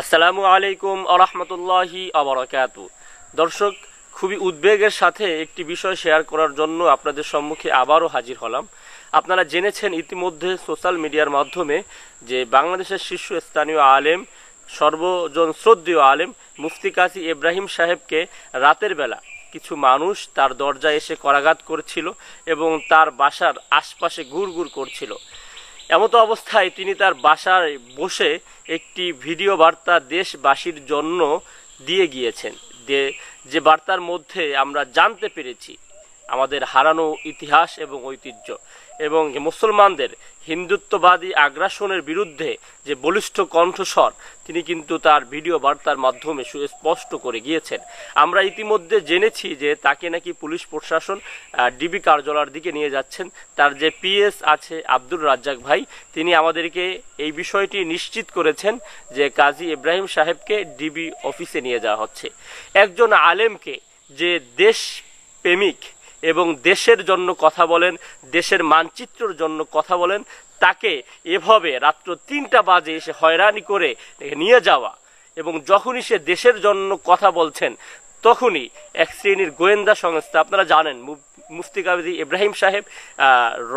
আসসালামু আলাইকুম আরহামতুল্লাহি আবরাকাত দর্শক খুবই উদ্বেগের সাথে একটি বিষয় শেয়ার করার জন্য আপনাদের সম্মুখে আবারও হাজির হলাম আপনারা জেনেছেন ইতিমধ্যে সোশ্যাল মিডিয়ার মাধ্যমে যে বাংলাদেশের শীর্ষস্থানীয় আলেম সর্বজন শ্রদ্ধীয় আলেম মুফতি কাজী ইব্রাহিম সাহেবকে রাতের বেলা কিছু মানুষ তার দরজায় এসে করাঘাত করছিল এবং তার বাসার আশপাশে ঘুর করছিল এমতো অবস্থায় তিনি তার বাসায় বসে একটি ভিডিও বার্তা দেশবাসীর জন্য দিয়ে গিয়েছেন যে বার্তার মধ্যে আমরা জানতে পেরেছি আমাদের হারানো ইতিহাস এবং ঐতিহ্য এবং মুসলমানদের হিন্দুত্ববাদী আগ্রাসনের বিরুদ্ধে যে বলিষ্ঠ কণ্ঠস্বর তিনি কিন্তু তার ভিডিও বার্তার মাধ্যমে সুস্পষ্ট করে গিয়েছেন আমরা ইতিমধ্যে জেনেছি যে তাকে নাকি পুলিশ প্রশাসন ডিবি কার্যালয়ের দিকে নিয়ে যাচ্ছেন তার যে পিএস আছে আব্দুর রাজ্জাক ভাই তিনি আমাদেরকে এই বিষয়টি নিশ্চিত করেছেন যে কাজী ইব্রাহিম সাহেবকে ডিবি অফিসে নিয়ে যাওয়া হচ্ছে একজন আলেমকে যে দেশ প্রেমিক এবং দেশের জন্য কথা বলেন দেশের মানচিত্রর জন্য কথা বলেন তাকে এভাবে রাত্র তিনটা বাজে এসে হয়রানি করে নিয়ে যাওয়া এবং যখনই সে দেশের জন্য কথা বলছেন তখনই এক শ্রেণীর গোয়েন্দা সংস্থা আপনারা জানেন মুফতি কাজী ইব্রাহিম সাহেব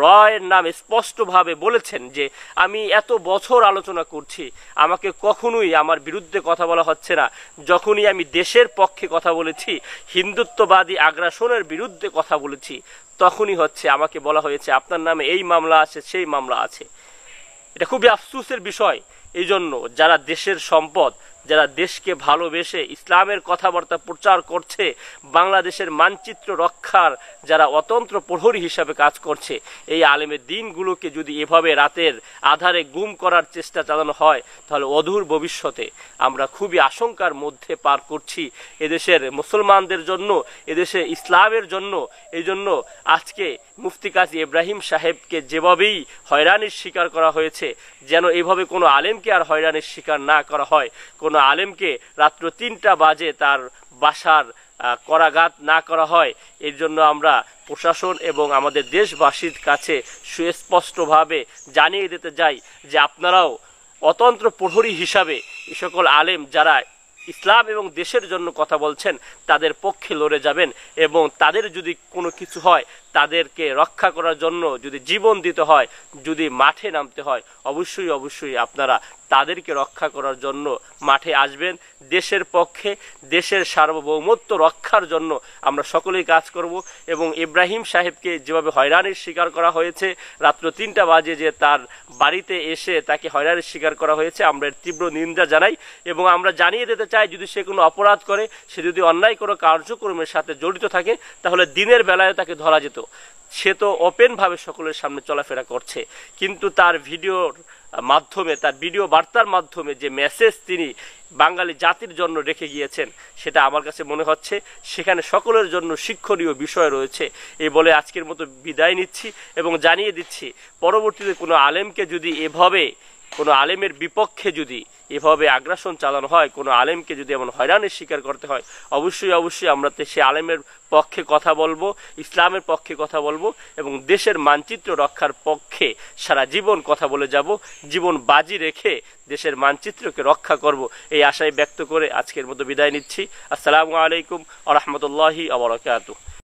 রয়ের নাম স্পষ্টভাবে বলেছেন যে আমি এত বছর আলোচনা করছি আমাকে কখনোই আমার বিরুদ্ধে কথা বলা হচ্ছে না যখনই আমি দেশের পক্ষে কথা বলেছি হিন্দুত্ববাদী আগ্রাসনের বিরুদ্ধে কথা বলেছি তখনই হচ্ছে আমাকে বলা হয়েছে আপনার নামে এই মামলা আছে সেই মামলা আছে এটা খুবই আফসুসের বিষয় এই জন্য যারা দেশের সম্পদ যারা দেশকে ভালোবেসে ইসলামের কথাবার্তা প্রচার করছে বাংলাদেশের মানচিত্র রক্ষার যারা অতন্ত্র প্রহরী হিসাবে কাজ করছে এই আলেমের দিনগুলোকে যদি এভাবে রাতের আধারে গুম করার চেষ্টা চালানো হয় তাহলে অধুর ভবিষ্যতে আমরা খুবই আশঙ্কার মধ্যে পার করছি এদেশের মুসলমানদের জন্য এদেশে ইসলামের জন্য এই জন্য আজকে মুফতি কাজী ইব্রাহিম সাহেবকে যেভাবেই হয়রানির শিকার করা হয়েছে যেন এভাবে কোনো আলেমকে আর হয়রানির শিকার না করা হয় কোনো কোনো আলেমকে রাত্র তিনটা বাজে তার বাসার করাঘাত না করা হয় এর জন্য আমরা প্রশাসন এবং আমাদের দেশবাসীর কাছে সুস্পষ্টভাবে জানিয়ে দিতে যাই যে আপনারাও অতন্ত্র প্রহরী হিসাবে এ সকল আলেম যারা ইসলাম এবং দেশের জন্য কথা বলছেন তাদের পক্ষে লড়ে যাবেন এবং তাদের যদি কোনো কিছু হয় তাদেরকে রক্ষা করার জন্য যদি জীবন দিতে হয় যদি মাঠে নামতে হয় অবশ্যই অবশ্যই আপনারা তাদেরকে রক্ষা করার জন্য মাঠে আসবেন দেশের পক্ষে দেশের সার্বভৌমত্ব রক্ষার জন্য আমরা সকলেই কাজ করব এবং ইব্রাহিম সাহেবকে যেভাবে হয়রানির শিকার করা হয়েছে রাত্র তিনটা বাজে যে তার বাড়িতে এসে তাকে হয়রানির শিকার করা হয়েছে আমরা তীব্র নিন্দা জানাই এবং আমরা জানিয়ে দিতে চাই যদি সে কোনো অপরাধ করে সে যদি অন্যায় কোনো কার্যক্রমের সাথে জড়িত থাকে তাহলে দিনের বেলায় তাকে ধরা যেত সে তো ওপেনভাবে সকলের সামনে চলাফেরা করছে কিন্তু তার ভিডিওর মাধ্যমে তার ভিডিও বার্তার মাধ্যমে যে মেসেজ তিনি বাঙালি জাতির জন্য রেখে গিয়েছেন সেটা আমার কাছে মনে হচ্ছে সেখানে সকলের জন্য শিক্ষণীয় বিষয় রয়েছে এই বলে আজকের মতো বিদায় নিচ্ছি এবং জানিয়ে দিচ্ছি পরবর্তীতে কোনো আলেমকে যদি এভাবে কোনো আলেমের বিপক্ষে যদি এভাবে আগ্রাসন চালানো হয় কোনো আলেমকে যদি এমন হয়রানের শিকার করতে হয় অবশ্যই অবশ্যই আমরা সে আলেমের পক্ষে কথা বলবো ইসলামের পক্ষে কথা বলবো এবং দেশের মানচিত্র রক্ষার পক্ষে সারা জীবন কথা বলে যাব জীবন বাজি রেখে দেশের মানচিত্রকে রক্ষা করব এই আশায় ব্যক্ত করে আজকের মতো বিদায় নিচ্ছি আসসালামু আলাইকুম আ রহমতুল্লাহি আবরকাত